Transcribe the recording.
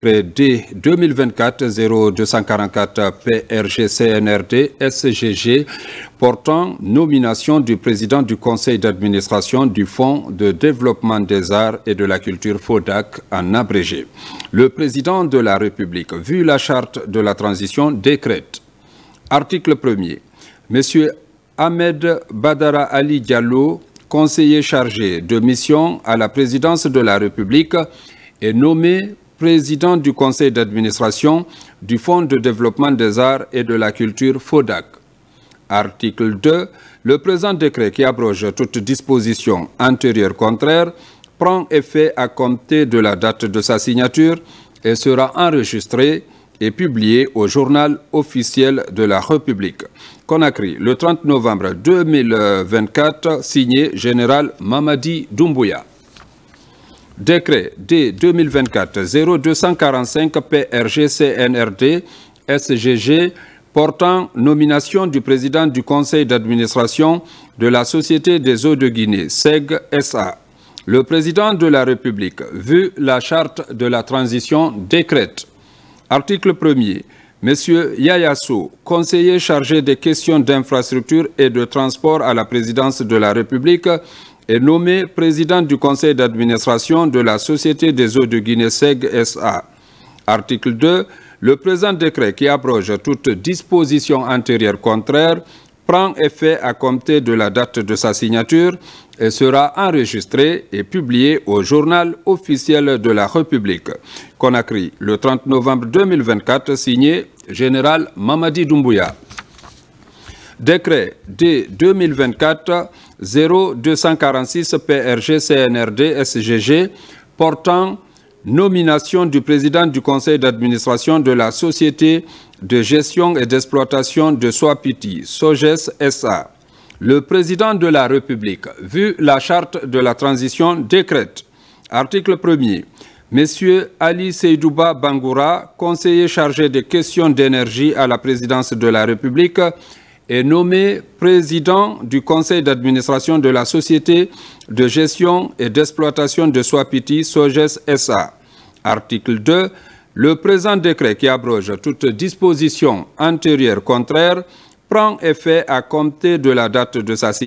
D 2024-0244 PRG-CNRD SGG portant nomination du président du conseil d'administration du Fonds de développement des arts et de la culture FODAC en abrégé. Le président de la République, vu la charte de la transition, décrète. Article 1er. Monsieur Ahmed Badara Ali Diallo, conseiller chargé de mission à la présidence de la République, est nommé président du conseil d'administration du Fonds de développement des arts et de la culture FODAC. Article 2. Le présent décret qui abroge toute disposition antérieure contraire prend effet à compter de la date de sa signature et sera enregistré et publié au journal officiel de la République. Conakry, le 30 novembre 2024, signé Général Mamadi Doumbouya. Décret D 2024-0245-PRG-CNRD SGG portant nomination du président du conseil d'administration de la Société des eaux de Guinée, SEG SA. Le président de la République, vu la charte de la transition, décrète. Article 1er. Monsieur Yayasso, conseiller chargé des questions d'infrastructure et de transport à la présidence de la République, est nommé président du conseil d'administration de la Société des eaux de Guinée-Seg SA. Article 2. Le présent décret qui abroge toute disposition antérieure contraire prend effet à compter de la date de sa signature et sera enregistré et publié au journal officiel de la République. Conakry, le 30 novembre 2024, signé Général Mamadi Doumbouya. Décret dès 2024 0246 PRG CNRD SGG portant nomination du président du conseil d'administration de la société de gestion et d'exploitation de Soapiti, SOGES SA. Le président de la République, vu la charte de la transition, décrète, article 1er, M. Ali Seydouba Bangoura, conseiller chargé des questions d'énergie à la présidence de la République, est nommé président du conseil d'administration de la société de gestion et d'exploitation de Swapiti Soges SA. Article 2. Le présent décret qui abroge toute disposition antérieure contraire prend effet à compter de la date de sa signature.